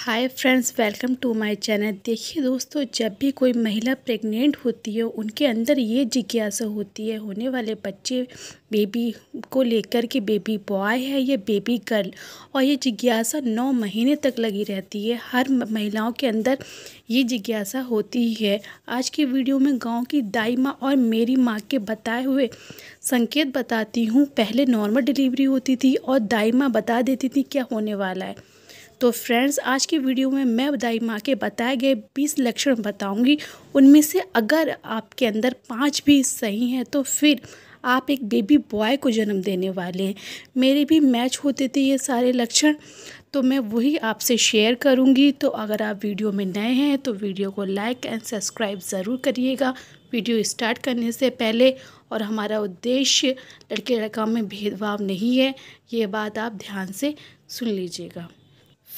hi friends welcome to my channel देखिए दोस्तों जब भी कोई महिला प्रेग्नेंट होती है उनके अंदर ये जिज्ञासा होती है होने वाले बच्चे बेबी को लेकर के बेबी बॉय है या बेबी गर्ल और ये जिज्ञासा नौ महीने तक लगी रहती है हर महिलाओं के अंदर ये जिज्ञासा होती है आज की वीडियो में गांव की दाई माँ और मेरी माँ के बताए हुए संकेत बताती हूँ पहले नॉर्मल डिलीवरी होती थी और दाई माँ बता देती थी क्या होने वाला है तो फ्रेंड्स आज की वीडियो में मैं दाई माँ के बताए गए 20 लक्षण बताऊंगी उनमें से अगर आपके अंदर पाँच भी सही हैं तो फिर आप एक बेबी बॉय को जन्म देने वाले हैं मेरे भी मैच होते थे ये सारे लक्षण तो मैं वही आपसे शेयर करूंगी तो अगर आप वीडियो में नए हैं तो वीडियो को लाइक एंड सब्सक्राइब ज़रूर करिएगा वीडियो स्टार्ट करने से पहले और हमारा उद्देश्य लड़के लड़का में भेदभाव नहीं है ये बात आप ध्यान से सुन लीजिएगा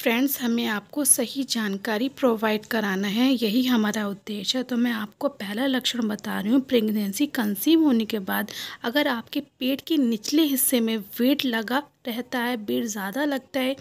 फ्रेंड्स हमें आपको सही जानकारी प्रोवाइड कराना है यही हमारा उद्देश्य है तो मैं आपको पहला लक्षण बता रही हूँ प्रेगनेंसी कंसीव होने के बाद अगर आपके पेट के निचले हिस्से में वेट लगा रहता है वेट ज़्यादा लगता है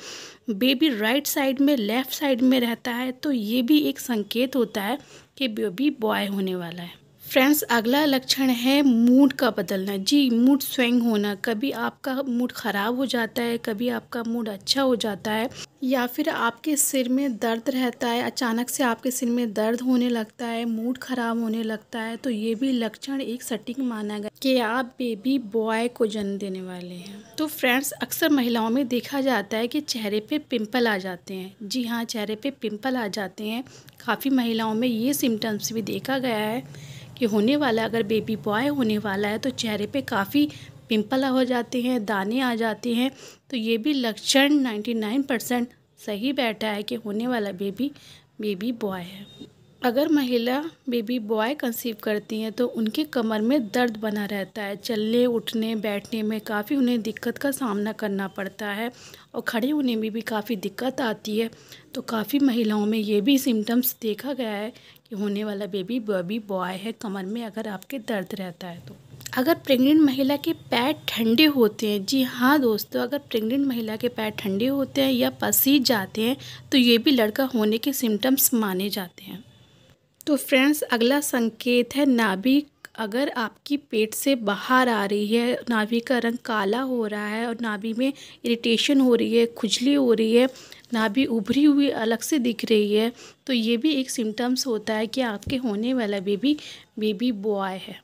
बेबी राइट साइड में लेफ़्ट साइड में रहता है तो ये भी एक संकेत होता है कि बेबी बॉय होने वाला है फ्रेंड्स अगला लक्षण है मूड का बदलना जी मूड स्विंग होना कभी आपका मूड ख़राब हो जाता है कभी आपका मूड अच्छा हो जाता है या फिर आपके सिर में दर्द रहता है अचानक से आपके सिर में दर्द होने लगता है मूड ख़राब होने लगता है तो ये भी लक्षण एक सटीक माना गया कि आप बेबी बॉय को जन्म देने वाले हैं तो फ्रेंड्स अक्सर महिलाओं में देखा जाता है कि चेहरे पे पिंपल आ जाते हैं जी हाँ चेहरे पे पिंपल आ जाते हैं काफ़ी महिलाओं में ये सिम्टम्स भी देखा गया है कि होने वाला अगर बेबी बॉय होने वाला है तो चेहरे पे काफ़ी पिंपल हो जाते हैं दाने आ जाते हैं तो ये भी लक्षण 99 परसेंट सही बैठा है कि होने वाला बेबी बेबी बॉय है अगर महिला बेबी बॉय कंसीव करती हैं तो उनके कमर में दर्द बना रहता है चलने उठने बैठने में काफ़ी उन्हें दिक्कत का सामना करना पड़ता है और खड़े होने में भी काफ़ी दिक्कत आती है तो काफ़ी महिलाओं में ये भी सिम्टम्स देखा गया है कि होने वाला बेबी बेबी बॉय है कमर में अगर आपके दर्द रहता है तो अगर प्रेग्नेंट महिला के पैर ठंडे होते हैं जी हाँ दोस्तों अगर प्रेग्नेंट महिला के पैर ठंडे होते हैं या पसी जाते हैं तो ये भी लड़का होने के सिम्टम्स माने जाते हैं तो फ्रेंड्स अगला संकेत है नाभि अगर आपकी पेट से बाहर आ रही है नाभि का रंग काला हो रहा है और नाभि में इरिटेशन हो रही है खुजली हो रही है नाभि उभरी हुई अलग से दिख रही है तो ये भी एक सिम्टम्स होता है कि आपके होने वाला बेबी बेबी बॉय है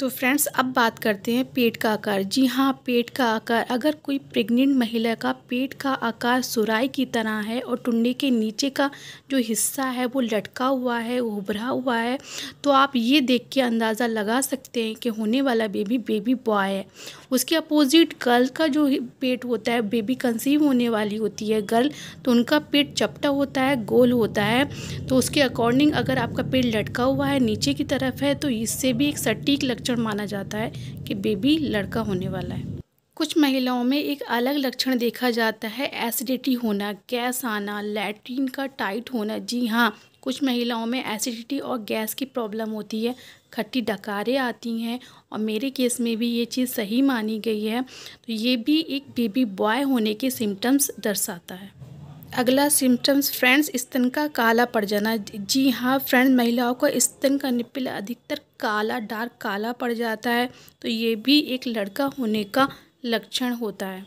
तो फ्रेंड्स अब बात करते हैं पेट का आकार जी हाँ पेट का आकार अगर कोई प्रेग्नेंट महिला का पेट का आकार सुराई की तरह है और टुंडी के नीचे का जो हिस्सा है वो लटका हुआ है उभरा हुआ है तो आप ये देख के अंदाज़ा लगा सकते हैं कि होने वाला बेबी बेबी बॉय है उसके अपोजिट गर्ल का जो पेट होता है बेबी कंसीव होने वाली होती है गर्ल तो उनका पेट चपटा होता है गोल होता है तो उसके अकॉर्डिंग अगर आपका पेट लटका हुआ है नीचे की तरफ है तो इससे भी एक सटीक लग लक्षण माना जाता है कि बेबी लड़का होने वाला है कुछ महिलाओं में एक अलग लक्षण देखा जाता है एसिडिटी होना गैस आना लैट्रिन का टाइट होना जी हाँ कुछ महिलाओं में एसिडिटी और गैस की प्रॉब्लम होती है खट्टी डकारें आती हैं और मेरे केस में भी ये चीज़ सही मानी गई है तो ये भी एक बेबी बॉय होने के सिम्टम्स दर्शाता है अगला सिम्टम्स फ्रेंड्स स्तन का काला पड़ जाना जी हाँ फ्रेंड्स महिलाओं को स्तन का निपिल अधिकतर काला डार्क काला पड़ जाता है तो ये भी एक लड़का होने का लक्षण होता है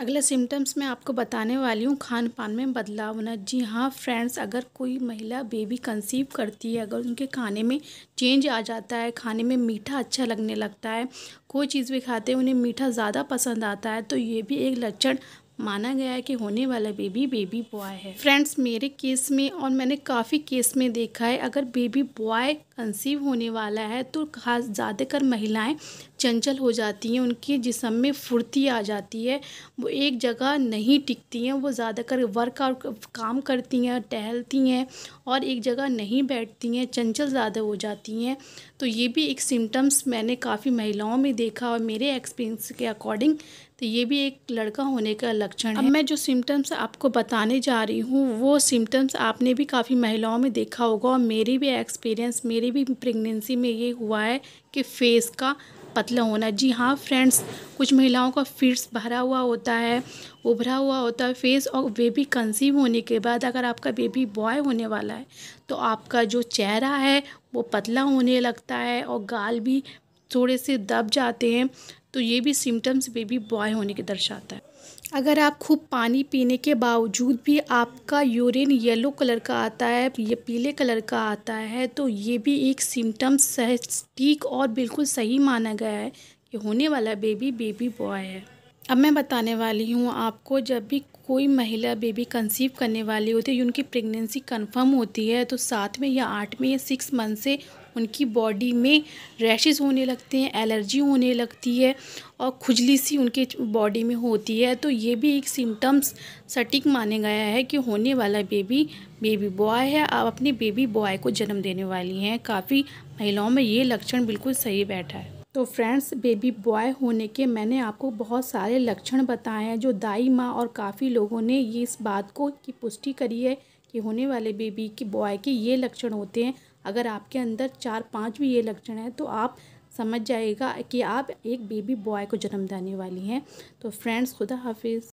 अगला सिम्टम्स मैं आपको बताने वाली हूँ खान पान में बदलाव होना जी हाँ फ्रेंड्स अगर कोई महिला बेबी कंसीव करती है अगर उनके खाने में चेंज आ जाता है खाने में मीठा अच्छा लगने लगता है कोई चीज़ भी खाते हैं उन्हें मीठा ज़्यादा पसंद आता है तो ये भी एक लक्षण माना गया है कि होने वाला बेबी बेबी बॉय है फ्रेंड्स मेरे केस में और मैंने काफ़ी केस में देखा है अगर बेबी बॉय कंसीव होने वाला है तो खास ज़्यादातर महिलाएं चंचल हो जाती हैं उनके जिसम में फुर्ती आ जाती है वो एक जगह नहीं टिकती हैं वो ज़्यादातर वर्क और काम करती हैं टहलती हैं और एक जगह नहीं बैठती हैं चंचल ज़्यादा हो जाती हैं तो ये भी एक सिम्टम्स मैंने काफ़ी महिलाओं में देखा और मेरे एक्सपीरियंस के अकॉर्डिंग तो ये भी एक लड़का होने का लक्षण है अब मैं जो सिम्टम्स आपको बताने जा रही हूँ वो सिम्टम्स आपने भी काफ़ी महिलाओं में देखा होगा और मेरी भी एक्सपीरियंस मेरी भी प्रेगनेंसी में ये हुआ है कि फेस का पतला होना जी हाँ फ्रेंड्स कुछ महिलाओं का फिट्स भरा हुआ होता है उभरा हुआ होता है फेस और बेबी कंसीव होने के बाद अगर आपका बेबी बॉय होने वाला है तो आपका जो चेहरा है वो पतला होने लगता है और गाल भी थोड़े से दब जाते हैं तो ये भी सिम्टम्स बेबी बॉय होने के दर्शाता है अगर आप खूब पानी पीने के बावजूद भी आपका यूरिन येलो कलर का आता है ये पीले कलर का आता है तो ये भी एक सिम्टम्स है ठीक और बिल्कुल सही माना गया है कि होने वाला बेबी बेबी बॉय है अब मैं बताने वाली हूँ आपको जब भी कोई महिला बेबी कंसीव करने वाली होती है उनकी प्रेगनेंसी कंफर्म होती है तो सातवें या आठवें या सिक्स मंथ से उनकी बॉडी में रैशेस होने लगते हैं एलर्जी होने लगती है और खुजली सी उनके बॉडी में होती है तो ये भी एक सिम्टम्स सटीक माने गया है कि होने वाला बेबी बेबी बॉय है आप अपने बेबी बॉय को जन्म देने वाली हैं काफ़ी महिलाओं में ये लक्षण बिल्कुल सही बैठा है तो फ्रेंड्स बेबी बॉय होने के मैंने आपको बहुत सारे लक्षण बताए हैं जो दाई माँ और काफ़ी लोगों ने ये इस बात को की पुष्टि करी है कि होने वाले बेबी के बॉय के ये लक्षण होते हैं अगर आपके अंदर चार पांच भी ये लक्षण हैं तो आप समझ जाएगा कि आप एक बेबी बॉय को जन्म देने वाली हैं तो फ्रेंड्स खुदा हाफिज़